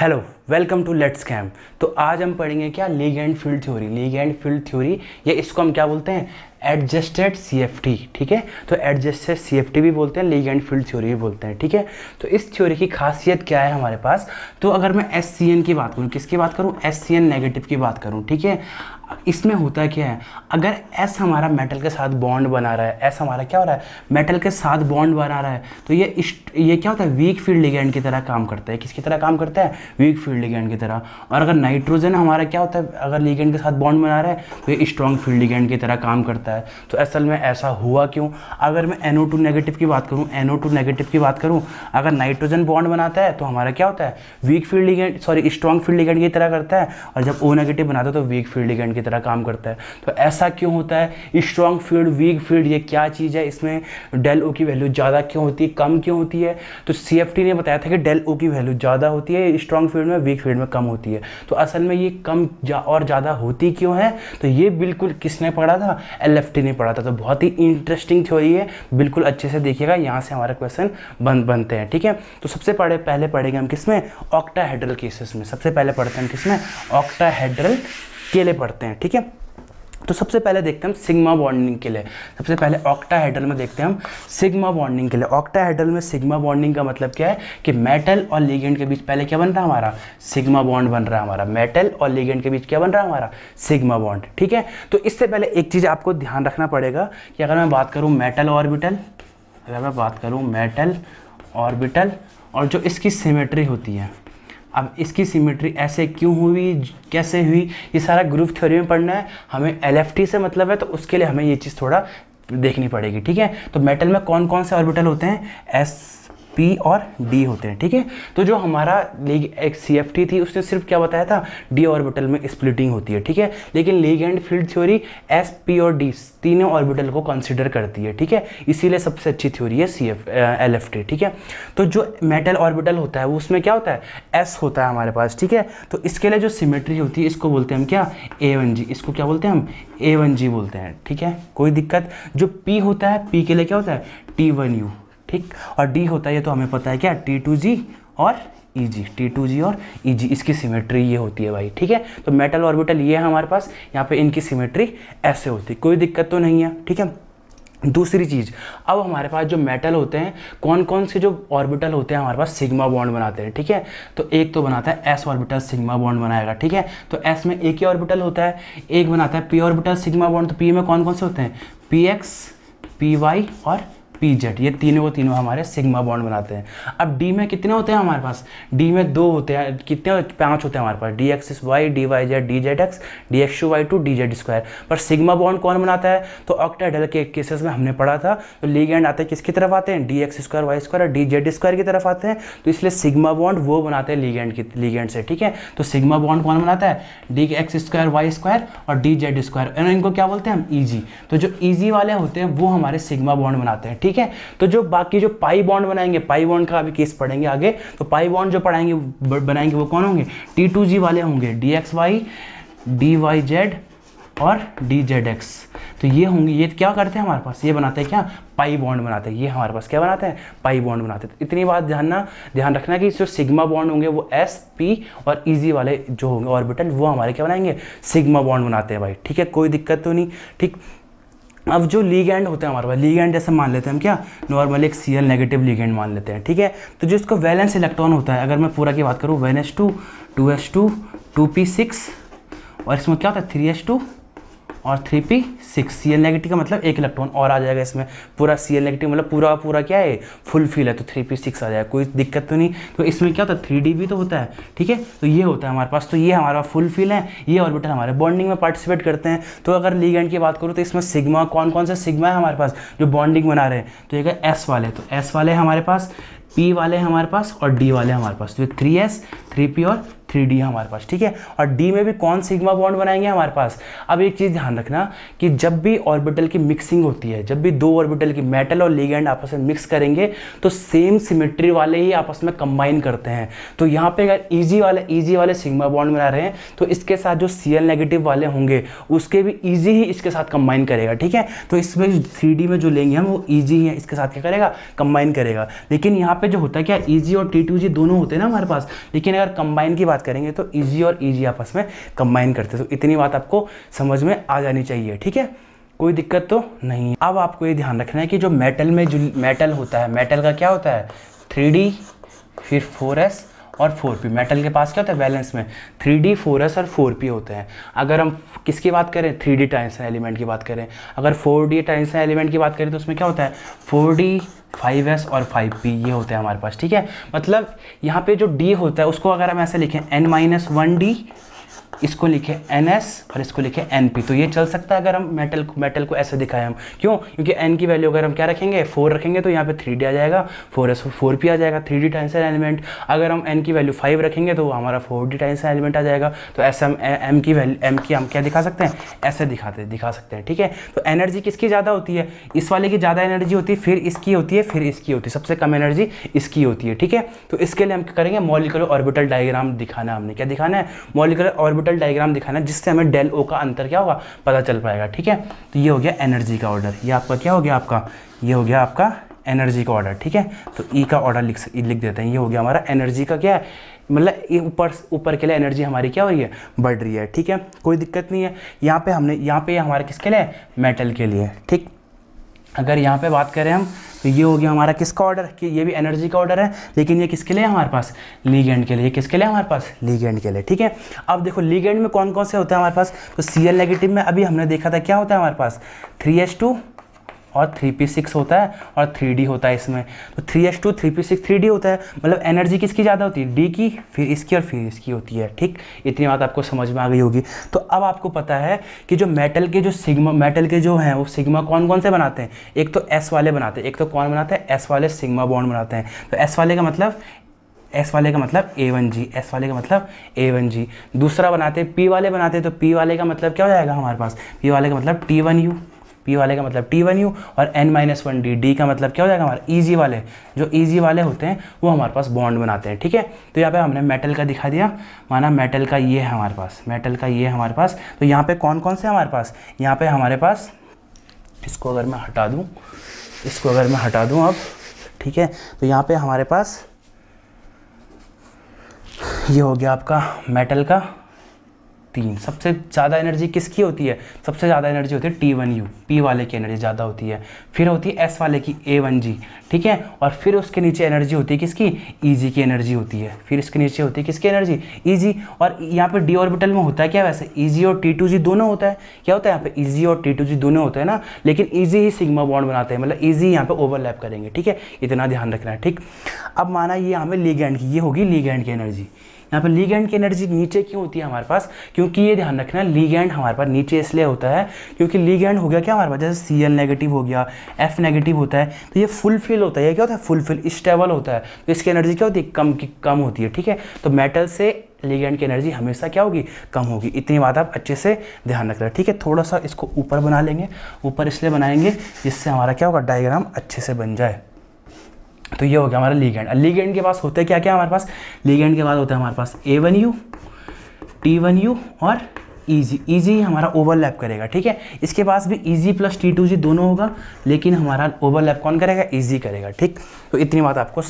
hello welcome to Let's Chem तो आज हम पढ़ेंगे क्या ligand field theory ligand field theory या इसको हम क्या बोलते हैं एडजस्टेड सीएफटी ठीक है तो एडजस्टेड सीएफटी भी बोलते हैं लीग एंड फील्ड थ्योरी भी बोलते हैं ठीक है तो इस थ्योरी की खासियत क्या है हमारे पास तो अगर मैं एस की बात करूँ किसकी बात करूँ एस नेगेटिव की बात करूँ ठीक है इसमें होता क्या है अगर एस हमारा मेटल के साथ बॉन्ड बना रहा है एस हमारा क्या हो रहा है मेटल के साथ बॉन्ड बना रहा है तो ये ये क्या होता है वीक फील्ड लिगेंड की तरह काम करता है किसकी तरह काम करता है वीक फील्ड लिगेंड की तरह और अगर नाइट्रोजन हमारा क्या होता है अगर लिगेंड के साथ बॉन्ड बना रहा है तो ये स्ट्रॉन्ग फील्ड लिगेंड की तरह काम करता है तो असल में ऐसा हुआ क्यों अगर मैं एनओ टू नेगेटिव की बात करूँ एनओ टू नेगेटिव की बात करूँ अगर नाइट्रोजन बॉन्ड बनाता है तो हमारा क्या होता है weak field ligand sorry strong field ligand की तरह करता है और जब ओ नेगेटिव बनाता है तो वीक फील्ड लिगेंड की की तरह काम करता है तो ऐसा क्यों होता है स्ट्रॉन्ग फील्ड वीक फील्ड ये क्या चीज़ है इसमें डेल ओ की वैल्यू ज़्यादा क्यों होती है कम क्यों होती है तो सी ने बताया था कि डेल ओ की वैल्यू ज़्यादा होती है स्ट्रॉन्ग फील्ड में वीक फील्ड में कम होती है तो असल में ये कम जा और ज़्यादा होती क्यों है तो ये बिल्कुल किसने पढ़ा था एल ने पढ़ा था तो बहुत ही इंटरेस्टिंग थ्योरी है बिल्कुल अच्छे से देखिएगा यहाँ से हमारा क्वेश्चन बन बनते हैं ठीक है तो सबसे पहले पहले पढ़ेंगे हम किसमें ऑक्टाहेड्रल केसेस में सबसे पहले पढ़ते हैं हम किसमें ऑक्टाहेड्रल केले पढ़ते हैं ठीक है तो सबसे पहले देखते हैं हम सिग्मा बॉन्डिंग के लिए सबसे पहले ऑक्टा हेडल में देखते हैं हम सिग्मा बॉन्डिंग के लिए ऑक्टा हेडल में सिग्मा बॉन्डिंग का मतलब क्या है कि मेटल और लिगेंड के बीच पहले क्या बन रहा है हमारा सिग्मा बॉन्ड बन रहा है हमारा मेटल और लिगेंड के बीच क्या बन रहा है हमारा सिग्मा बॉन्ड ठीक है तो इससे पहले एक चीज़ आपको ध्यान रखना पड़ेगा कि अगर मैं बात करूँ मेटल ऑर्बिटल अगर मैं बात करूँ मेटल ऑर्बिटल और जो इसकी सिमेट्री होती है अब इसकी सिमेट्री ऐसे क्यों हुई कैसे हुई ये सारा ग्रुप थ्योरी में पढ़ना है हमें एल से मतलब है तो उसके लिए हमें ये चीज़ थोड़ा देखनी पड़ेगी ठीक है तो मेटल में कौन कौन से ऑर्बिटल होते हैं एस पी और डी होते हैं ठीक है तो जो हमारा लीग एक सी एफ टी थी उसने सिर्फ क्या बताया था डी ऑर्बिटल में स्प्लिटिंग होती है ठीक है लेकिन ligand field theory S P और डी तीनों ऑर्बिटल को कंसिडर करती है ठीक है इसीलिए सबसे अच्छी थ्योरी है C F L F T ठीक है तो जो मेटल ऑर्बिटल होता है वो उसमें क्या होता है एस होता है हमारे पास ठीक है तो इसके लिए जो सिमेट्री होती है इसको बोलते हैं हम क्या ए वन जी इसको क्या बोलते हैं हम ए वन जी बोलते हैं ठीक है कोई दिक्कत जो पी होता है पी के लिए क्या होता है टी वन यू ठीक और डी होता है ये तो हमें पता है क्या टी टू जी और E G T two G और ई e जी इसकी सिमेट्री ये होती है भाई ठीक है तो मेटल ऑर्बिटल ये है हमारे पास यहाँ पे इनकी सिमेट्री ऐसे होती है कोई दिक्कत तो नहीं है ठीक है दूसरी चीज़ अब हमारे पास जो मेटल होते हैं कौन कौन से जो ऑर्बिटल होते हैं हमारे पास सिग्मा बॉन्ड बनाते हैं ठीक है तो एक तो बनाता है एस ऑर्बिटल सिग्मा बॉन्ड बनाएगा ठीक है तो एस में एक ही ऑर्बिटल होता है एक बनाता है पी ऑर्बिटल सिग्मा बॉन्ड तो पी में कौन कौन से होते हैं पी एक्स पी वाई और पी जेड ये तीनों को तीनों हमारे सिग्मा बॉन्ड बनाते हैं अब डी में कितने होते हैं हमारे पास डी में दो होते हैं कितने पांच होते हैं हमारे पास D X Y D Y Z D Z X D X U Y two D Z square पर सिग्मा बॉन्ड कौन बनाता है तो ऑक्टाइडल के केसेस में हमने पढ़ा था तो लीग एंड आते हैं किसकी तरफ आते हैं D X square Y square D Z square की तरफ आते हैं तो इसलिए सिग्मा बॉन्ड वो बनाते हैं लीगेंड की लीगेंड से ठीक है तो सिग्मा बॉन्ड कौन बनाता है D X square Y square और डी जेड स्क्वायर इनको क्या बोलते हैं हम ईजी तो जो ईजी वाले होते हैं वो हमारे सिग्मा बॉन्ड बनाते हैं ठीक ठीक है तो जो बाकी जो पाई बॉन्ड बनाएंगे पाई बॉन्ड का अभी केस पढ़ेंगे आगे तो पाई बॉन्ड जो पढ़ाएंगे बनाएंगे वो कौन होंगे टी टू जी वाले होंगे D X Y D Y Z और डी जेड एक्स तो ये होंगे ये क्या करते हैं हमारे पास ये बनाते हैं क्या पाई बॉन्ड बनाते हैं ये हमारे पास क्या बनाते हैं पाई बॉन्ड बनाते हैं तो इतनी बात जानना ध्यान रखना कि जो सिग्मा बॉन्ड होंगे वो एस पी और इजी वाले जो होंगे ऑर्बिटल वो हमारे क्या बनाएंगे सिग्मा बॉन्ड बनाते हैं भाई ठीक है कोई दिक्कत तो नहीं ठीक अब जो लीगेंड होते हैं हमारे पास लीगेंड जैसे मान लेते हैं हम क्या नॉर्मली एक सी एल नेगेटिव लीगेंड मान लेते हैं ठीक है तो जो इसको वैलेंस इलेक्ट्रॉन होता है अगर मैं पूरा की बात करूँ one S two two S two two P six और इसमें क्या होता है थ्री एस टू और three P six C L negative का मतलब एक इलेक्ट्रॉन और आ जाएगा इसमें पूरा सी एल नेगेटिव मतलब पूरा पूरा क्या है फुल फिल है तो थ्री पी सिक्स आ जाएगा कोई दिक्कत तो नहीं तो इसमें क्या होता है थ्री डी भी तो होता है ठीक है तो ये होता है हमारे पास तो ये हमारा फुल फिल है ये ऑर्बिटल हमारे बॉन्डिंग में पार्टिसिपेट करते हैं तो अगर एंड की बात करूँ तो इसमें सिग्मा कौन कौन सा सिग्मा है हमारे पास जो बॉन्डिंग बना रहे हैं तो ये एस वाले तो एस वाले हमारे पास पी वाले हमारे पास और डी वाले हमारे पास तो ये थ्री एस थ्री पी और थ्री डी है हमारे पास ठीक है और डी में भी कौन सिग्मा बॉन्ड बनाएंगे हमारे पास अब एक चीज़ ध्यान रखना कि जब भी ऑर्बिटल की मिक्सिंग होती है जब भी दो ऑर्बिटल की मेटल और लीगेंड आपस में मिक्स करेंगे तो सेम सिमेट्री वाले ही आपस में कंबाइन करते हैं तो यहाँ पे अगर ईजी वाले ईजी वाले सिग्मा बॉन्ड बना रहे हैं तो इसके साथ जो सी नेगेटिव वाले होंगे उसके भी ईजी ही इसके साथ कंबाइन करेगा ठीक है तो इसमें थ्री में जो लेंगे हम वो ईजी है इसके साथ क्या करेगा कंबाइन करेगा लेकिन यहाँ पे जो होता है क्या ईजी और टी दोनों होते हैं ना हमारे पास लेकिन अगर कंबाइन की बात करेंगे तो ईजी और ईजी आपस में कंबाइन करते तो इतनी बात आपको समझ में आ जानी चाहिए ठीक है कोई दिक्कत तो नहीं अब आपको ये ध्यान रखना है कि जो मेटल में जो मेटल होता है मेटल का क्या होता है थ्री फिर फोर एस और 4p मेटल के पास क्या होता है बैलेंस में 3d 4s और 4p होते हैं अगर हम किसकी बात करें 3d डी ट्रांसलेशन एलिमेंट की बात करें अगर 4d डी ट्रांसलेशन एलिमेंट की बात करें तो उसमें क्या होता है 4d 5s और 5p ये होते हैं हमारे पास ठीक है मतलब यहाँ पे जो d होता है उसको अगर हम ऐसे लिखें n माइनस वन डी इसको लिखे एन और इसको लिखे एन तो ये चल सकता है अगर हम मेटल मेटल को ऐसे दिखाएं हम क्यों क्योंकि एन की वैल्यू अगर हम क्या रखेंगे फोर रखेंगे तो यहाँ पे थ्री डी आ जाएगा फोर एस फोर पी आ जाएगा थ्री डी टाइम्स एलिमेंट अगर हम एन की वैल्यू फाइव रखेंगे तो हमारा फोर डी टाइम्स एलिमेंट आ जाएगा तो ऐसे हम एम की वैल्यू एम की हम क्या दिखा सकते हैं ऐसे दिखाते दिखा सकते हैं ठीक है तो एनर्जी किसकी ज़्यादा होती है इस वाले की ज़्यादा एनर्जी होती है फिर इसकी होती है फिर इसकी होती है सबसे कम एनर्जी इसकी होती है ठीक है तो इसके लिए हम करेंगे मॉलिकुलर ऑर्बिटल डायग्राम दिखाना हमने क्या दिखाना है मॉलिकुलर ऑर्बिटल ऑर्बिटल डायग्राम दिखाना है जिससे हमें डेल ओ का अंतर क्या होगा पता चल पाएगा ठीक है तो ये हो गया एनर्जी का ऑर्डर ये आपका क्या हो गया आपका ये हो गया आपका एनर्जी का ऑर्डर ठीक है तो ई का ऑर्डर लिख लिख देते हैं ये हो गया हमारा एनर्जी का क्या है मतलब ये ऊपर ऊपर के लिए एनर्जी हमारी क्या हो रही है बढ़ रही है ठीक है कोई दिक्कत नहीं है यहाँ पे हमने यहाँ पे हमारे किसके लिए मेटल के लिए ठीक अगर यहाँ पे बात करें हम तो ये हो गया हमारा किसका ऑर्डर कि ये भी एनर्जी का ऑर्डर है लेकिन ये किसके लिए हमारे पास लीगेंड के लिए किसके लिए हमारे पास लीगेंड के लिए ठीक है अब देखो लीगेंड में कौन कौन से होते हैं हमारे पास तो सी नेगेटिव में अभी हमने देखा था क्या होता है हमारे पास थ्री एच टू और थ्री पी सिक्स होता है और थ्री डी होता है इसमें तो three H two three P six three D होता है मतलब एनर्जी किसकी ज़्यादा होती है डी की फिर इसकी और फिर इसकी होती है ठीक इतनी बात आपको समझ में आ गई होगी तो अब आपको पता है कि जो मेटल के जो सिग्मा मेटल के जो हैं वो सिग्मा कौन कौन से बनाते हैं एक तो एस वाले बनाते हैं एक तो कौन बनाते हैं एस वाले सिग्मा बॉन्ड बनाते हैं तो एस वाले का मतलब एस वाले का मतलब ए वन जी एस वाले का मतलब ए वन जी दूसरा बनाते पी वाले बनाते तो पी वाले का मतलब क्या हो जाएगा हमारे पास पी वाले का मतलब टी वन यू पी वाले का मतलब टी वन यू और N minus one D D का मतलब क्या हो जाएगा हमारा ईजी वाले जो ईजी वाले होते हैं वो हमारे पास बॉन्ड बनाते हैं ठीक है तो यहाँ पे हमने मेटल का दिखा दिया माना मेटल का ये है हमारे पास मेटल का ये है हमारे पास तो यहाँ पे कौन कौन से हमारे पास यहाँ पे हमारे पास इसको अगर मैं हटा दूँ इसको अगर मैं हटा दूँ अब ठीक है तो यहाँ पे हमारे पास ये हो गया आपका मेटल का तीन सबसे ज़्यादा एनर्जी किसकी होती है सबसे ज़्यादा एनर्जी होती है टी वन यू पी वाले की एनर्जी ज़्यादा होती है फिर होती है एस वाले की ए वन जी ठीक है और फिर उसके नीचे एनर्जी होती है किसकी ई e जी की एनर्जी होती है फिर इसके नीचे होती है किसकी एनर्जी ई जी और यहाँ पर डी ऑर्बिटल में होता है क्या वैसे ई e जी और टी टू जी दोनों होता है क्या होता है यहाँ पर ई जी और टी टू जी दोनों होते हैं ना लेकिन ईजी e ही सिग्मा बॉन्ड बनाते हैं मतलब ईजी यहाँ पर ओवरलैप करेंगे ठीक है इतना ध्यान रखना है ठीक अब माना ये यहाँ पे लीगैंड की ये होगी लीगैंड की एनर्जी यहाँ पर लीगेंड की एनर्जी नीचे क्यों होती है हमारे पास क्योंकि ये ध्यान रखना लीगैंड हमारे पास नीचे इसलिए होता है क्योंकि लीगेंड हो गया क्या हमारे पास जैसे सी एल नेगेटिव हो गया एफ नेगेटिव होता है तो ये फुलफिल होता है ये क्या होता है फुलफिल स्टेबल होता है तो इसकी एनर्जी क्या होती है कम की कम होती है ठीक है तो मेटल से लीगेंड की एनर्जी हमेशा क्या होगी कम होगी इतनी बात आप अच्छे से ध्यान रख रहे ठीक है थोड़ा सा इसको ऊपर बना लेंगे ऊपर इसलिए बनाएंगे जिससे हमारा क्या होगा डायग्राम अच्छे से बन जाए तो ये हो गया हमारा लीगेंड लीगेंड के पास होते क्या क्या हमारे पास लीगेंड के बाद होता है हमारे पास A one U T one U और ईजी e ईजी e हमारा ओवरलैप करेगा ठीक है इसके पास भी E G plus T two G दोनों होगा लेकिन हमारा ओवरलैप कौन करेगा ईजी e करेगा ठीक तो इतनी बात आपको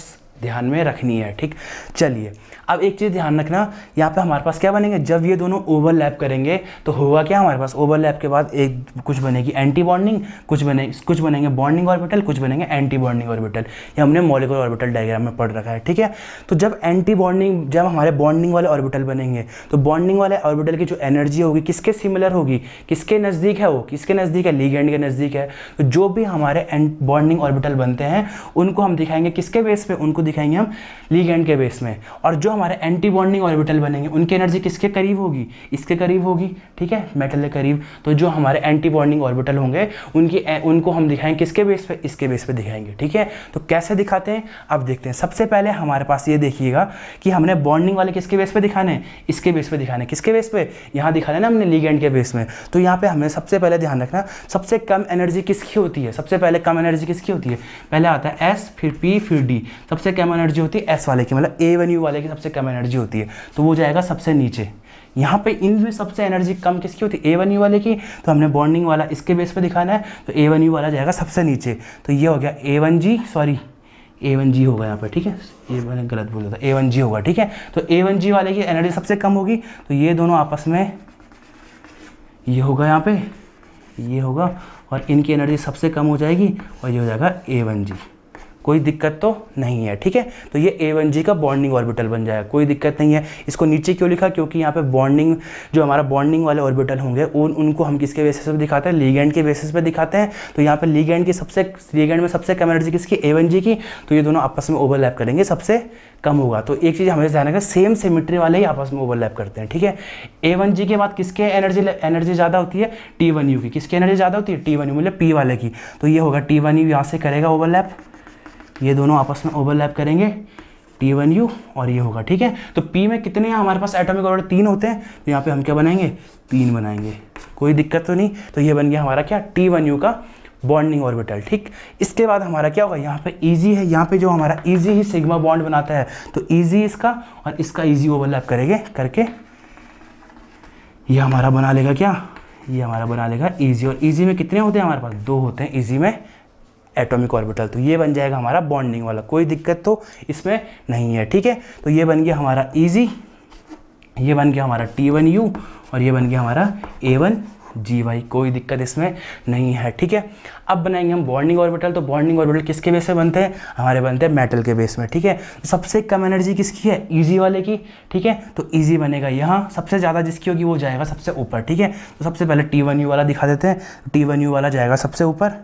ध्यान में रखनी है ठीक चलिए अब एक चीज़ ध्यान रखना यहाँ पे हमारे पास क्या बनेंगे जब ये दोनों ओवरलैप करेंगे तो होगा क्या हमारे पास ओवरलैप के बाद एक कुछ बनेगी एंटी बॉन्डिंग कुछ बने कुछ बनेंगे बॉन्डिंग ऑर्बिटल कुछ बनेंगे एंटी बॉन्डिंग ऑर्बिटल ये हमने मॉलिकुलर ऑर्बिटल डायग्राम में पढ़ रखा है ठीक है तो जब एंटी बॉन्डिंग जब हमारे बॉन्डिंग वाले ऑर्बिटल बनेंगे तो बॉन्डिंग वाले ऑर्बिटल की जो एनर्जी होगी किसके सिमिलर होगी किसके नज़दीक है वो किसके नज़दीक है लीगेंड के नज़दीक है तो जो भी हमारे बॉन्डिंग ऑर्बिटल बनते हैं उनको हम दिखाएंगे किसके बेस पे उनको दिखाएंगे हम लीगेंड के बेस में और जो हमारे एंटी बॉन्डिंग ऑर्बिटल बनेंगे उनकी एनर्जी किसके करीब होगी इसके करीब होगी ठीक है मेटल के करीब तो जो हमारे एंटी बॉन्डिंग ऑर्बिटल होंगे उनकी उनको हम दिखाएंगे किसके बेस पे इसके बेस पे दिखाएंगे ठीक है तो कैसे दिखाते हैं अब देखते हैं सबसे पहले हमारे पास ये देखिएगा कि हमने बॉन्डिंग वाले किसके बेस पर दिखाने हैं इसके बेस पर दिखाने किसके बेस पर यहाँ दिखाने ना हमने लीगेंड के बेस में तो यहाँ पर हमें सबसे पहले ध्यान रखना सबसे कम एनर्जी किसकी होती है सबसे पहले कम एनर्जी किसकी होती है पहले आता है एस फिर पी फिर डी सबसे कम एनर्जी होती है एस वाले की मतलब ए वन यू वाले की सबसे सबसे कम एनर्जी होती है तो वो जाएगा सबसे नीचे यहाँ पे इन इनमें सबसे एनर्जी कम किसकी होती है ए वन यू वाले की तो हमने बॉन्डिंग वाला इसके बेस पे दिखाना है तो ए वन यू वाला जाएगा सबसे नीचे तो ये हो गया A one G sorry A one G होगा यहाँ पे ठीक है ये मैंने गलत बोला था ए वन जी होगा ठीक है तो ए वन जी वाले की एनर्जी सबसे कम होगी तो ये दोनों आपस में ये होगा यहाँ पे ये होगा और इनकी एनर्जी सबसे कम हो जाएगी और ये हो जाएगा ए वन जी कोई दिक्कत तो नहीं है ठीक है तो ये ए वन जी का बॉन्डिंग ऑर्बिटल बन जाएगा कोई दिक्कत नहीं है इसको नीचे क्यों लिखा क्योंकि यहाँ पे बॉन्डिंग जो हमारा बॉन्डिंग वाले ऑर्बिटल होंगे उन उनको हम किसके बेसिस पर दिखाते हैं लीगेंड के बेसिस पर दिखाते हैं तो यहाँ पर लीगेंड की सबसे लीगेंड में सबसे कम एनर्जी किसकी ए वन जी की तो ये दोनों आपस में ओवरलैप करेंगे सबसे कम होगा तो एक चीज़ हमें ध्यान रखना सेम सिमिट्री वाले ही आपस में ओवरलैप करते हैं ठीक है ए वन जी के बाद किसके एनर्जी एनर्जी ज़्यादा होती है टी वन यू की किसकी एनर्जी ज़्यादा होती है टी वन यू मतलब पी वाले की तो ये होगा टी वन यू यहाँ से करेगा ओवरलैप ये दोनों आपस में ओवरलैप करेंगे टी वन यू और ये होगा ठीक है तो पी में कितने हैं हमारे पास एटॉमिक ऑर्डर तीन होते हैं तो यहाँ पे हम क्या बनाएंगे तीन बनाएंगे कोई दिक्कत तो नहीं तो ये बन गया हमारा क्या टी वन यू का बॉन्डिंग ऑर्बिटल ठीक इसके बाद हमारा क्या होगा यहाँ पे इजी है यहाँ पे जो हमारा इजी ही सिग्मा बॉन्ड बनाता है तो इजी इसका और इसका इजी ओवरलैप करेंगे करके ये हमारा बना लेगा क्या ये हमारा बना लेगा इजी और इजी में कितने होते हैं हमारे पास दो होते हैं इजी में एटॉमिक ऑर्बिटल तो ये बन जाएगा हमारा बॉन्डिंग वाला कोई दिक्कत तो इसमें नहीं है ठीक है तो ये बन गया हमारा ईजी ये बन गया हमारा टी वन यू और ये बन गया हमारा ए वन जी भाई कोई दिक्कत इसमें नहीं है ठीक है अब बनाएंगे हम बॉन्डिंग ऑर्बिटल तो बॉन्डिंग ऑर्बिटल किसके बेस में बनते हैं हमारे बनते हैं मेटल के बेस में ठीक है तो सबसे कम एनर्जी किसकी है ईजी वाले की ठीक है तो ईजी बनेगा यहाँ सबसे ज़्यादा जिसकी होगी वो जाएगा सबसे ऊपर ठीक है तो सबसे पहले टी वन यू वाला दिखा देते हैं टी वन यू वाला जाएगा सबसे ऊपर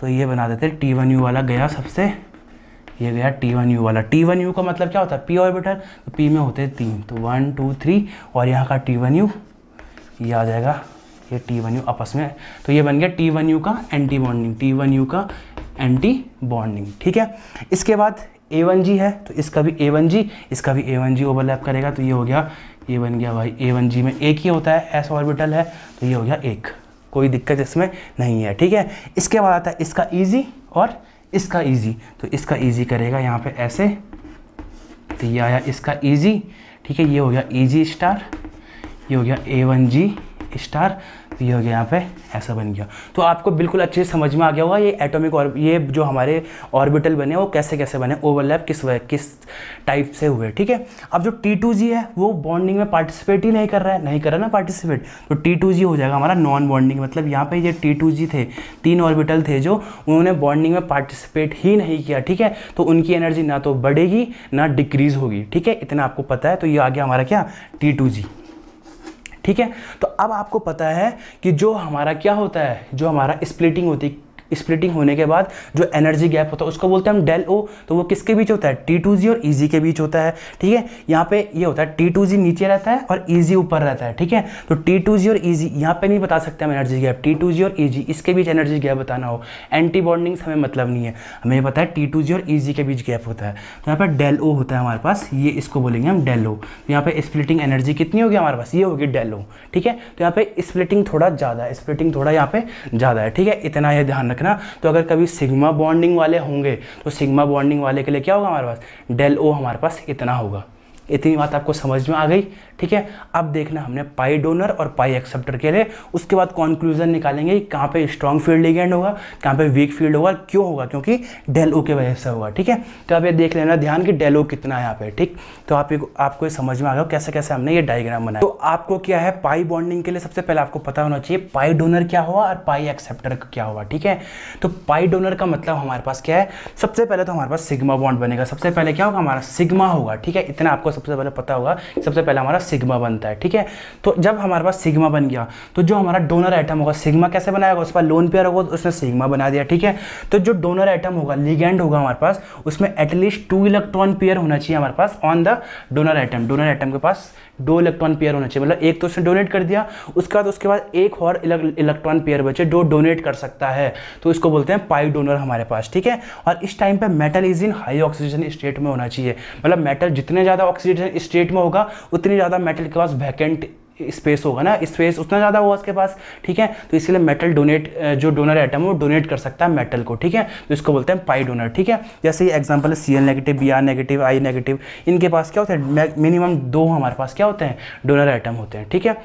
तो ये बना देते टी वन यू वाला गया सबसे ये गया टी वन यू वाला टी वन यू का मतलब क्या होता है पी ऑर्बिटल तो पी में होते तीन तो वन टू थ्री और यहाँ का टी वन यू ये आ जाएगा ये टी वन यू आपस में तो ये बन गया टी वन यू का anti bonding T one U का एंटी बॉन्डिंग ठीक है इसके बाद ए वन जी है तो इसका भी ए वन जी इसका भी ए वन जी ओवरलैप करेगा तो ये हो गया ये बन गया भाई ए वन जी में एक ही होता है एस ऑर्बिटल है तो ये हो गया एक कोई दिक्कत इसमें नहीं है ठीक है इसके बाद आता है इसका ईजी और इसका ईजी तो इसका ईजी करेगा यहाँ पर ऐसे तो ये आया इसका ईजी ठीक है ये हो गया ईजी स्टार ये हो गया ए वन जी स्टार ये हो गया यहाँ पे ऐसा बन गया तो आपको बिल्कुल अच्छे से समझ में आ गया होगा ये एटॉमिक और ये जो हमारे ऑर्बिटल बने वो कैसे कैसे बने ओवरलैप किस किस टाइप से हुए ठीक है अब जो टी टू जी है वो बॉन्डिंग में पार्टिसिपेट ही नहीं कर रहा है नहीं कर रहा ना पार्टिसिपेट तो टी टू जी हो जाएगा हमारा नॉन बॉन्डिंग मतलब यहाँ पर ये टी टू जी थे तीन ऑर्बिटल थे जो उन्होंने बॉन्डिंग में पार्टिसिपेट ही नहीं किया ठीक है तो उनकी एनर्जी ना तो बढ़ेगी ना डिक्रीज होगी ठीक है इतना आपको पता है तो ये आ गया हमारा क्या टी टू जी ठीक है तो अब आपको पता है कि जो हमारा क्या होता है जो हमारा स्प्लिटिंग होती है स्प्लिटिंग होने के बाद जो एनर्जी गैप होता है उसको बोलते हैं हम डेल ओ तो वो किसके बीच होता है टी टू जी और ई के बीच होता है ठीक है यहाँ पे ये होता है टी टू जी नीचे रहता है और ई ऊपर रहता है ठीक है तो टी टू जी और ई यहाँ पे नहीं बता सकते हम energy gap T two G और ई जी इसके बीच एनर्जी गैप बताना हो एंटी बॉन्डिंग हमें मतलब नहीं है हमें पता है टी टू जी और ई के बीच गैप होता है तो यहाँ पर डेल ओ होता है हमारे पास ये इसको बोलेंगे हम डेल ओ तो यहाँ पे स्प्लिटिंग एनर्जी कितनी होगी हमारे पास ये होगी डेल ओ ठीक है तो यहाँ पे स्प्लिटिंग थोड़ा ज़्यादा है स्प्लिटिंग थोड़ा यहाँ पे ज़्यादा है ठीक है इतना यह ध्यान रखना तो अगर कभी सिग्मा बॉन्डिंग वाले होंगे तो सिग्मा बॉन्डिंग वाले के लिए क्या होगा हमारे पास डेल ओ हमारे पास इतना होगा इतनी बात आपको समझ में आ गई ठीक है अब देखना हमने पाई डोनर और पाई एक्सेप्टर के लिए उसके बाद कॉन्क्लूजन निकालेंगे कहाँ पे स्ट्रॉन्ग फील्ड लिगेंड होगा कहाँ पे वीक फील्ड होगा क्यों होगा क्योंकि डेल ओ के वजह से होगा ठीक है तो आप ये देख लेना ध्यान कि डेल ओ कितना है यहाँ पे ठीक तो आप ये आपको ये समझ में आ गया कैसे कैसे हमने ये डायग्राम बनाया तो आपको क्या है पाई बॉन्डिंग के लिए सबसे पहले आपको पता होना चाहिए पाई डोनर क्या हुआ और पाई एक्सेप्टर क्या हुआ ठीक है तो पाई डोनर का मतलब हमारे पास क्या है सबसे पहले तो हमारे पास सिग्मा बॉन्ड बनेगा सबसे पहले क्या होगा हमारा सिग्मा होगा ठीक है इतना आपको सबसे पहले पता होगा सबसे पहले हमारा सिग्मा बनता है ठीक है तो जब हमारे पास सिग्मा बन गया तो जो हमारा डोनर आइटम होगा सिग्मा कैसे बनाएगा उस पर लोन पेयर होगा तो उसने सिग्मा बना दिया ठीक है तो जो डोनर आइटम होगा लिगेंड होगा हमारे पास उसमें एटलीस्ट टू इलेक्ट्रॉन पेयर होना चाहिए हमारे पास on the donor atom donor atom के पास दो इलेक्ट्रॉन पेयर होना चाहिए मतलब एक तो उसने डोनेट कर दिया उसके बाद उसके बाद एक और इलेक्ट्रॉन पेयर बचे जो डोनेट कर सकता है तो इसको बोलते हैं पाई डोनर हमारे पास ठीक है और इस टाइम पे metal is in high oxygen state में होना चाहिए मतलब मेटल जितने ज़्यादा ऑक्सीजन ऑक्सीडेशन स्टेट में होगा उतनी ज़्यादा मेटल के पास वैकेंट स्पेस होगा ना स्पेस उतना ज़्यादा होगा उसके पास ठीक है तो इसलिए मेटल डोनेट जो डोनर आइटम है वो डोनेट कर सकता है मेटल को ठीक है तो इसको बोलते हैं पाई डोनर ठीक है जैसे ही एग्जांपल है C L negative B R negative I negative इनके पास क्या होते हैं मिनिमम दो हमारे पास क्या होते हैं डोनर आइटम होते हैं ठीक है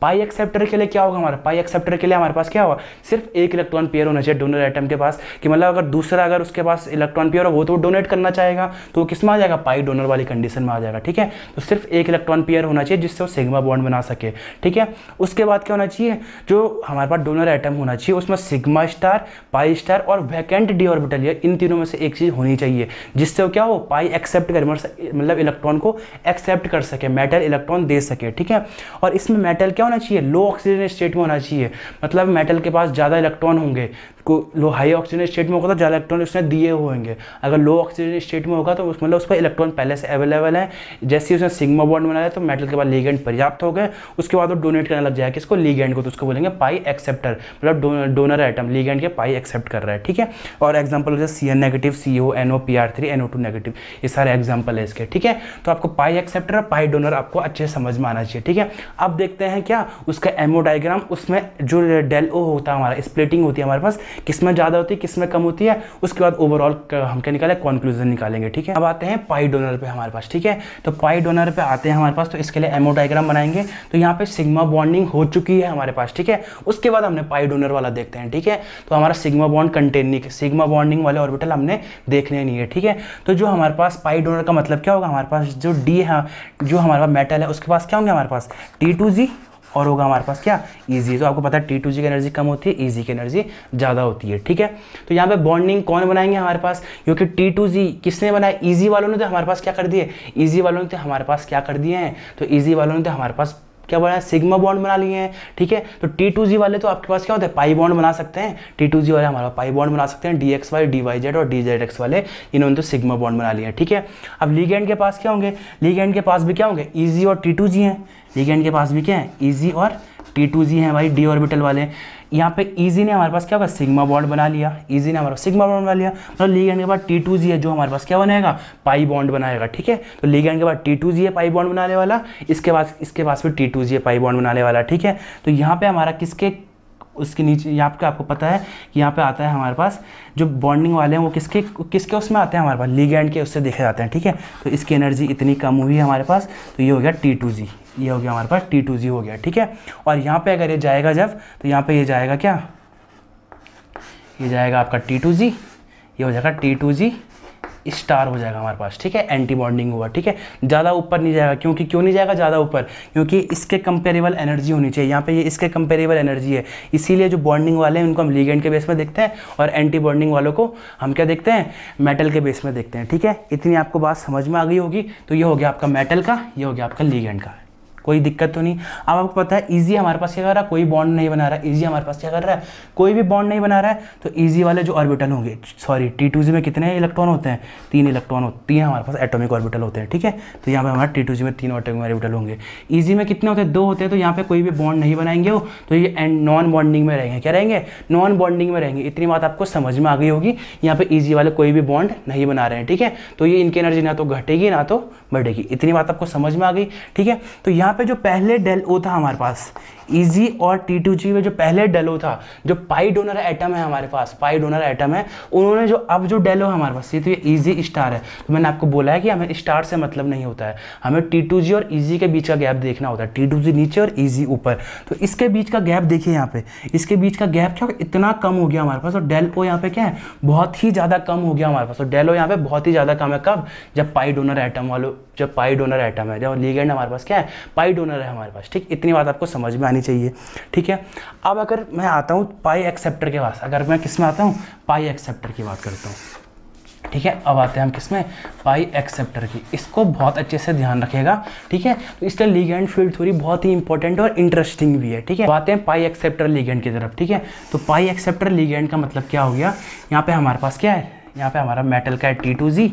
पाई एक्सेप्टर के लिए क्या होगा हमारा पाई एक्सेप्टर के लिए हमारे पास क्या होगा सिर्फ एक इलेक्ट्रॉन पेयर होना चाहिए डोनर आइटम के पास कि मतलब अगर दूसरा अगर उसके पास इलेक्ट्रॉन पेयर हो तो डोनेट करना चाहेगा तो वो किस में आ जाएगा पाई डोनर वाली कंडीशन में आ जाएगा ठीक है तो सिर्फ एक इलेक्ट्रॉन पेयर होना चाहिए जिससे वो सिग्मा बॉन्ड बना सके ठीक है उसके बाद क्या होना चाहिए जो हमारे पास डोनर आइटम होना चाहिए उसमें सिग्मा स्टार पाई स्टार और वैकेंट डी ऑर्बिटल इन तीनों में से एक चीज़ होनी चाहिए जिससे वो क्या हो पाई एक्सेप्ट कर मतलब इलेक्ट्रॉन को एक्सेप्ट कर सके मेटल इलेक्ट्रॉन दे सके ठीक है और इसमें मेटल क्या होना चाहिए लो ऑक्सीजन स्टेट में होना चाहिए मतलब मेटल के पास ज़्यादा इलेक्ट्रॉन होंगे को लो हाई ऑक्सीजन स्टेट में होगा तो ज़्यादा इलेक्ट्रॉन उसने दिए होंगे अगर लो ऑक्सीजन स्टेट में होगा तो उस मतलब उसका इलेक्ट्रॉन पहले से अवेलेबल है जैसे ही उसने सिग्मा बॉन्ड बनाया तो मेटल के बाद लीगेंड पर्याप्त हो गए उसके बाद वो डोनेट करने लग जाएगा किसको लीगेंड को तो उसको बोलेंगे पाई एक्सेप्टर मतलब डोनर आइटम लीगेंड के पाई एक्सेप्ट कर रहा है ठीक है और एग्जाम्पल जैसे C N negative C O N O P R three N O two negative ये सारे एग्जाम्पल है इसके ठीक है तो आपको पाई एक्सेप्टर और पाई डोनर आपको अच्छे से समझ में आना चाहिए ठीक है अब देखते हैं क्या उसका एमओ डायग्राम उसमें जो डेल ओ होता है हमारा स्प्लिटिंग होती है हमारे पास किस्मत ज़्यादा होती है किस्मत कम होती है उसके बाद ओवरऑल हम क्या निकाले कॉन्क्लूजन निकालेंगे ठीक है अब आते हैं पाई डोनर पे हमारे पास ठीक है तो पाई डोनर पे आते हैं हमारे पास तो इसके लिए एमओ डायग्राम बनाएंगे तो यहाँ पे सिग्मा बॉन्डिंग हो चुकी है हमारे पास ठीक है उसके बाद हमने पाई डोनर वाला देखते हैं ठीक है तो हमारा सिग्मा बॉन्ड कंटेनिक सिग्मा बॉन्डिंग वाले ऑर्बिटल हमने देखने नहीं है ठीक है तो जो हमारे पास पाई डोनर का मतलब क्या होगा हमारे पास जो डी है जो हमारे पास मेटल है उसके पास क्या होंगे हमारे पास टी टू जी और होगा हमारे पास क्या ईजी तो आपको पता है टी टू जी की एनर्जी कम होती है ईजी की एनर्जी ज़्यादा होती है ठीक है तो यहाँ पे बॉन्डिंग कौन बनाएंगे हमारे पास क्योंकि टी टू जी किसने बनाया ईजी वालों ने तो हमारे पास क्या कर दिए ईजी वालों ने तो हमारे पास क्या कर दिए हैं तो ईजी वालों ने तो हमारे पास क्या बनाया सिग्मा बॉन्ड बना लिए हैं ठीक है तो टी टू जी वाले तो आपके पास क्या होता है पाई बॉन्ड बना सकते हैं टी टू जी वाले हमारा पाई बॉन्ड बना सकते हैं D X Y D Y Z और डी जेड एक्स वाले इन्होंने तो सिग्मा बॉन्ड बना लिया है ठीक है अब लीगेंड के पास क्या होंगे लीगेंड के पास भी क्या होंगे ईजी और टी टू जी हैं लीगेंड के पास भी क्या है ईजी और टी टू जी हैं भाई डी ऑर्बिटल वाले यहाँ पे ईजी ने हमारे पास क्या होगा सिग्मा बॉन्ड बना लिया ईजी ने हमारे पास सिग्मा बॉन्ड बना लिया मतलब तो लीगेंड के बाद टी टू जी है जो हमारे पास क्या बनाएगा पाई बॉन्ड बनाएगा ठीक है तो लीगेंड के बाद टी टू जी है पाई बॉन्ड बनाने वाला इसके बाद इसके पास फिर टी टू जी है पाई बॉन्ड बनाने वाला ठीक है तो यहाँ पे हमारा किसके उसके नीचे यहाँ पे आपको पता है कि यहाँ पे आता है हमारे पास जो बॉन्डिंग वाले हैं वो किसके किसके उसमें आते हैं हमारे पास लीगेंड के उससे देखे जाते हैं ठीक है तो इसकी एनर्जी इतनी कम हुई है हमारे पास तो ये हो गया टी टू जी ये हो गया हमारे पास टी टू जी हो गया ठीक है और यहाँ पे अगर ये जाएगा जब तो यहाँ पे ये जाएगा क्या ये जाएगा आपका टी टू जी ये हो जाएगा टी टू जी स्टार हो जाएगा हमारे पास ठीक है एंटी बॉन्डिंग हुआ ठीक है ज़्यादा ऊपर नहीं जाएगा क्योंकि क्यों नहीं जाएगा ज़्यादा ऊपर क्योंकि इसके कंपेरेबल एनर्जी होनी चाहिए यहाँ पे ये इसके कंपेरेबल एनर्जी है इसीलिए जो बॉन्डिंग वाले हैं उनको हम लीगेंड के बेस में देखते हैं और एंटी बॉन्डिंग वालों को हम क्या देखते हैं मेटल के बेस में देखते हैं ठीक है इतनी आपको बात समझ में आ गई होगी तो ये हो गया आपका मेटल का ये हो गया आपका लीगेंड का कोई दिक्कत तो नहीं अब आपको पता है ईजी हमारे पास क्या कर रहा है कोई बॉन्ड नहीं बना रहा है ईजी हमारे पास क्या कर रहा है कोई भी बॉन्ड नहीं बना रहा है तो ईजी वाले जो ऑर्बिटल होंगे सॉरी टी टू जी में कितने इलेक्ट्रॉन होते हैं तीन इलेक्ट्रॉन होते हैं हमारे पास एटॉमिक ऑर्बिटल होते हैं ठीक है तो यहाँ पर हमारे टी टू जी में तीन ऑटोमिक ऑर्बिटल होंगे ईजी में कितने होते हैं दो होते हैं तो यहाँ पर कोई भी बॉन्ड नहीं बनाएंगे वो तो ये एंड नॉन बॉन्डिंग में रहेंगे क्या रहेंगे नॉन बॉन्डिंग में रहेंगे इतनी बात आपको समझ में आ गई होगी यहाँ पर ईजी वाले कोई भी बॉन्ड नहीं बना रहे हैं ठीक है तो ये इनकी एनर्जी ना तो घटेगी ना तो बढ़ेगी इतनी बात आपको समझ में आ गई ठीक है तो यहाँ पे जो पहले डेल ओ था हमारे पास ईजी और टी टू जी में जो पहले डेलो था जो पाई डोनर एटम है हमारे पास पाई डोनर एटम है उन्होंने जो अब जो डेलो है हमारे पास ये तो ये ईजी स्टार है तो मैंने आपको बोला है कि हमें स्टार से मतलब नहीं होता है हमें टी टू जी और ईजी के बीच का गैप देखना होता है टी टू जी नीचे और ईजी ऊपर तो इसके बीच का गैप देखिए यहाँ पे इसके बीच का गैप क्या इतना कम हो गया हमारे पास और डेल ओ यहाँ पे क्या है बहुत ही ज़्यादा कम हो गया हमारे पास और डेल ओ यहाँ पे बहुत ही ज़्यादा कम है कब जब पाई डोनर एटम वालों जब पाई डोनर एटम है जब लीगेंड हमारे पास क्या है पाई डोनर है हमारे पास ठीक इतनी बात आपको समझ में आनी आनी चाहिए ठीक है अब अगर मैं आता हूँ पाई एक्सेप्टर के पास अगर मैं किस में आता हूँ पाई एक्सेप्टर की बात करता हूँ ठीक है अब आते हैं हम किस में पाई एक्सेप्टर की इसको बहुत अच्छे से ध्यान रखेगा ठीक है तो इसलिए लीगेंड फील्ड थोड़ी बहुत ही इंपॉर्टेंट और इंटरेस्टिंग भी है ठीक है आते हैं पाई एक्सेप्टर लीगेंड की तरफ ठीक है तो पाई एक्सेप्टर लीगेंड का मतलब क्या हो गया यहाँ पे हमारे पास क्या है यहाँ पे हमारा मेटल का है टी टू जी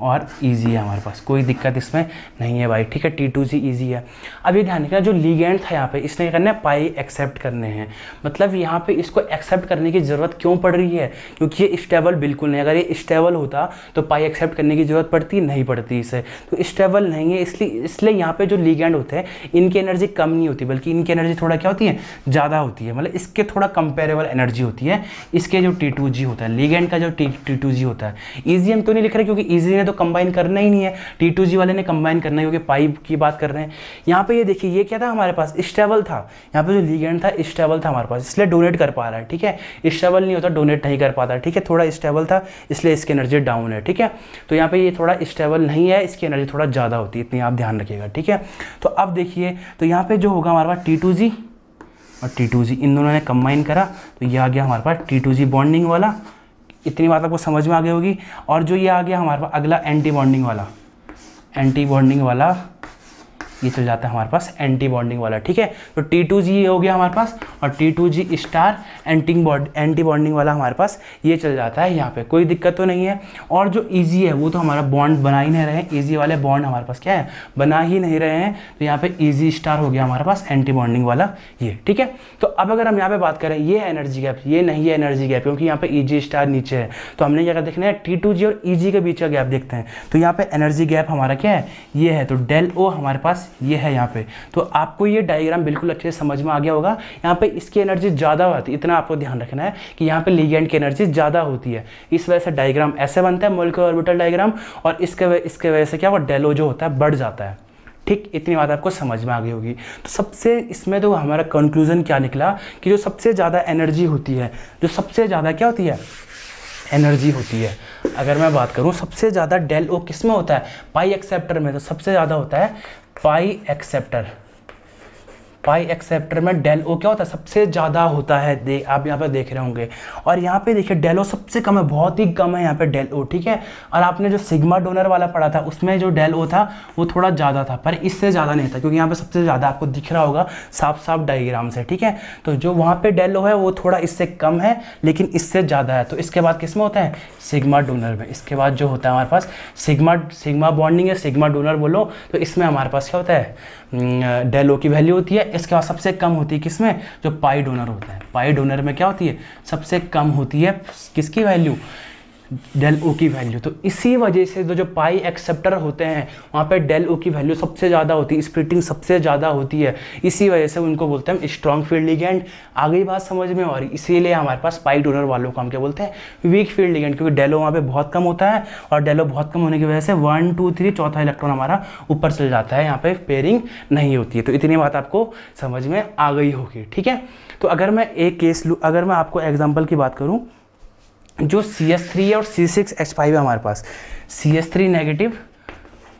और ईजी है हमारे पास कोई दिक्कत इसमें नहीं है भाई ठीक है टी टू जी ईजी है अब ये ध्यान रखना जो लीगेंड था यहाँ पे इसने करना है पाई एक्सेप्ट करने हैं मतलब यहाँ पे इसको एक्सेप्ट करने की ज़रूरत क्यों पड़ रही है क्योंकि ये स्टेबल बिल्कुल नहीं अगर ये स्टेबल होता तो पाई एक्सेप्ट करने की ज़रूरत पड़ती नहीं पड़ती इसे तो स्टेबल नहीं है इसलिए इसलिए यहाँ पे जो लीगेंड होते हैं इनकी एनर्जी कम नहीं होती बल्कि इनकी एनर्जी थोड़ा क्या होती है ज़्यादा होती है मतलब इसके थोड़ा कंपेरेबल एनर्जी होती है इसके जो टी होता है लीगेंड का जो टी होता है ईजीएम तो नहीं लिख रहे क्योंकि ईजी ने तो कंबाइन करना ही नहीं है टी टू जी वाले ने कंबाइन करना है क्योंकि पाइप की बात कर रहे हैं यहाँ पे ये देखिए ये क्या था हमारे पास स्टेबल था यहाँ पे जो लीगेंड था स्टेबल था हमारे पास इसलिए डोनेट कर पा रहा है ठीक है स्टेबल नहीं होता डोनेट नहीं कर पाता ठीक है थोड़ा स्टेबल था इसलिए इसकी एनर्जी डाउन है ठीक है तो यहाँ पर ये थोड़ा स्टेबल नहीं है इसकी एनर्जी थोड़ा ज़्यादा होती है इतनी आप ध्यान रखिएगा ठीक है तो अब देखिए तो यहाँ पर जो होगा हमारे पास टी टू जी और टी टू जी इन दोनों ने कंबाइन करा तो ये आ गया हमारे पास टी टू जी बॉन्डिंग वाला इतनी बात आपको समझ में आ गई होगी और जो ये आ गया हमारे पास अगला एंटी बॉन्डिंग वाला एंटी बॉन्डिंग वाला ये चल जाता है हमारे पास एंटी बॉन्डिंग वाला ठीक है तो टी टू जी ये हो गया हमारे पास और टी टू जी स्टार एंटिंग बॉन्ड एंटी बॉन्डिंग वाला हमारे पास ये चल जाता है यहाँ पे कोई दिक्कत तो नहीं है और जो ईजी है वो तो हमारा बॉन्ड बना ही नहीं रहे हैं ईजी वाले बॉन्ड हमारे पास क्या है बना ही नहीं रहे हैं तो यहाँ पे ईजी स्टार हो गया हमारे पास एंटी बॉन्डिंग वाला ये ठीक है तो अब अगर हम यहाँ पे बात करें ये एनर्जी गैप ये नहीं है एनर्जी गैप क्योंकि यहाँ पे ईजी स्टार नीचे है तो हमने क्या देखना है टी टू जी और ईजी के बीच का गैप देखते हैं तो यहाँ पे एनर्जी गैप हमारा क्या है ये है तो डेल ओ हमारे पास ये है यहाँ पे तो आपको ये डायग्राम बिल्कुल अच्छे से समझ में आ गया होगा यहाँ पे इसकी एनर्जी ज़्यादा होती है इतना आपको ध्यान रखना है कि यहाँ पे लीगेंड की एनर्जी ज़्यादा होती है इस वजह से डायग्राम ऐसे बनता है मोलिकुलर ऑर्बिटल डायग्राम और इसके इसके वजह से क्या वो डेलो जो होता है बढ़ जाता है ठीक इतनी बात आपको समझ में आ गई होगी तो सबसे इसमें तो हमारा कंक्लूजन क्या निकला कि जो सबसे ज़्यादा एनर्जी होती है जो सबसे ज़्यादा क्या होती है एनर्जी होती है अगर मैं बात करूं सबसे ज़्यादा डेल ओ किस में होता है पाई एक्सेप्टर में तो सबसे ज़्यादा होता है पाई एक्सेप्टर पाई एक्सेप्टर में डेल ओ क्या होता है सबसे ज़्यादा होता है दे, आप यहाँ पर देख रहे होंगे और यहाँ पे देखिए डेल ओ सबसे कम है बहुत ही कम है यहाँ पे डेल ओ ठीक है और आपने जो सिग्मा डोनर वाला पढ़ा था उसमें जो डेल ओ था वो थोड़ा ज़्यादा था पर इससे ज़्यादा नहीं था क्योंकि यहाँ पर सबसे ज़्यादा आपको दिख रहा होगा साफ साफ डाइग्राम से ठीक है तो जो वहाँ पर डेल ओ है वो थोड़ा इससे कम है लेकिन इससे ज़्यादा है तो इसके बाद किस में होता है सिग्मा डोनर में इसके बाद जो होता है हमारे पास सिग्मा सिग्मा बॉन्डिंग या सिग्मा डोनर बोलो तो इसमें हमारे पास क्या होता है हम्म, डेलो की वैल्यू होती है इसके बाद सबसे कम होती है किसमें जो पाई डोनर होता है पाई डोनर में क्या होती है सबसे कम होती है किसकी वैल्यू डेल ओ की वैल्यू तो इसी वजह से तो जो जो पाई एक्सेप्टर होते हैं वहाँ पे डेल ओ की वैल्यू सबसे ज़्यादा होती है स्प्लिटिंग सबसे ज़्यादा होती है इसी वजह से उनको बोलते हैं स्ट्रॉन्ग फील्ड लिगेंड आगे बात समझ में और इसीलिए हमारे पास पाई डोनर वालों को हम क्या बोलते हैं वीक फील्ड लिगेंड क्योंकि डेलो वहाँ पर बहुत कम होता है और डेलो बहुत कम होने की वजह से वन टू थ्री चौथा इलेक्ट्रॉन हमारा ऊपर चल जाता है यहाँ पर पेयरिंग नहीं होती है तो इतनी बात आपको समझ में आ गई होगी ठीक है तो अगर मैं एक केस लूँ अगर मैं आपको एग्जाम्पल की बात करूँ जो सी एस थ्री है और सी सिक्स एच फाइव है हमारे पास सी एस थ्री नेगेटिव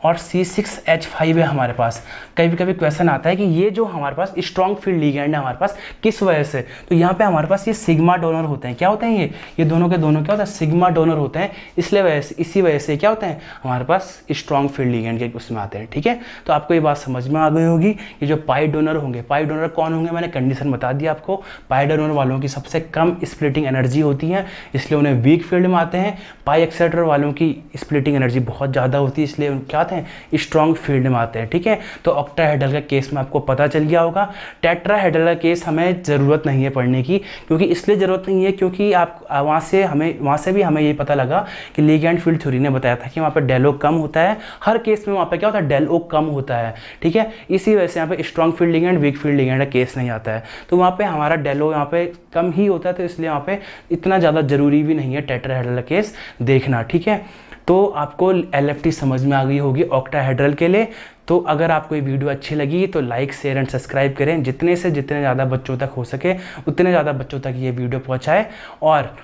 और सी सिक्स एच फाइव है हमारे पास कभी कभी क्वेश्चन आता है कि ये जो हमारे पास स्ट्रॉन्ग फील्ड लीगेंड है हमारे पास किस वजह से तो यहाँ पे हमारे पास ये सिग्मा डोनर होते हैं क्या होते हैं ये ये दोनों के दोनों क्या होता है सिग्मा डोनर होते हैं इसलिए वजह से इसी वजह से क्या होते हैं हमारे पास स्ट्रॉन्ग फील्ड लीगेंड के उसमें आते हैं ठीक है तो आपको ये बात समझ में आ गई होगी कि जो पाई डोनर होंगे पाई डोनर कौन होंगे मैंने कंडीशन बता दी आपको पाई डोनर वालों की सबसे कम स्प्लिटिंग एनर्जी होती है इसलिए उन्हें वीक फील्ड में आते हैं पाई एक्सेटर वालों की स्प्लिटिंग एनर्जी बहुत ज़्यादा होती है इसलिए क्या आते हैं स्ट्रॉन्ग फील्ड में आते हैं ठीक है तो ऑक्टाहेड्रल का केस में आपको पता चल गया होगा टेट्राहेड्रल का केस हमें ज़रूरत नहीं है पढ़ने की क्योंकि इसलिए ज़रूरत नहीं है क्योंकि आप वहाँ से हमें वहाँ से भी हमें ये पता लगा कि लीगैंड फील्ड थ्योरी ने बताया था कि वहाँ पर डेलो कम होता है हर केस में वहाँ पर क्या होता है डेलो कम होता है ठीक है इसी वजह से यहाँ पर strong field and weak field and का केस नहीं आता है तो वहाँ पर हमारा डेलो यहाँ पर कम ही होता है तो इसलिए वहाँ पर इतना ज़्यादा ज़रूरी भी नहीं है टेट्राहेड्रल का केस देखना ठीक है तो आपको एल समझ में आ गई होगी ऑक्टाहेड्रल के लिए तो अगर आपको ये वीडियो अच्छी लगी तो लाइक शेयर एंड सब्सक्राइब करें जितने से जितने ज़्यादा बच्चों तक हो सके उतने ज़्यादा बच्चों तक ये वीडियो पहुँचाएँ और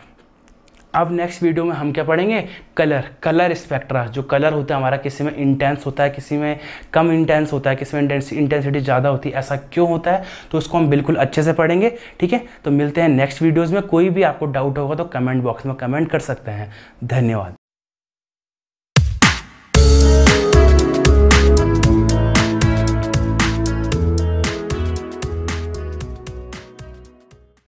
अब नेक्स्ट वीडियो में हम क्या पढ़ेंगे कलर कलर स्पेक्ट्रा जो कलर होता है हमारा किसी में इंटेंस होता है किसी में कम इंटेंस होता है किसी में इंटेंसिटी ज़्यादा होती है ऐसा क्यों होता है तो उसको हम बिल्कुल अच्छे से पढ़ेंगे ठीक है तो मिलते हैं नेक्स्ट वीडियोज़ में कोई भी आपको डाउट होगा तो कमेंट बॉक्स में कमेंट कर सकते हैं धन्यवाद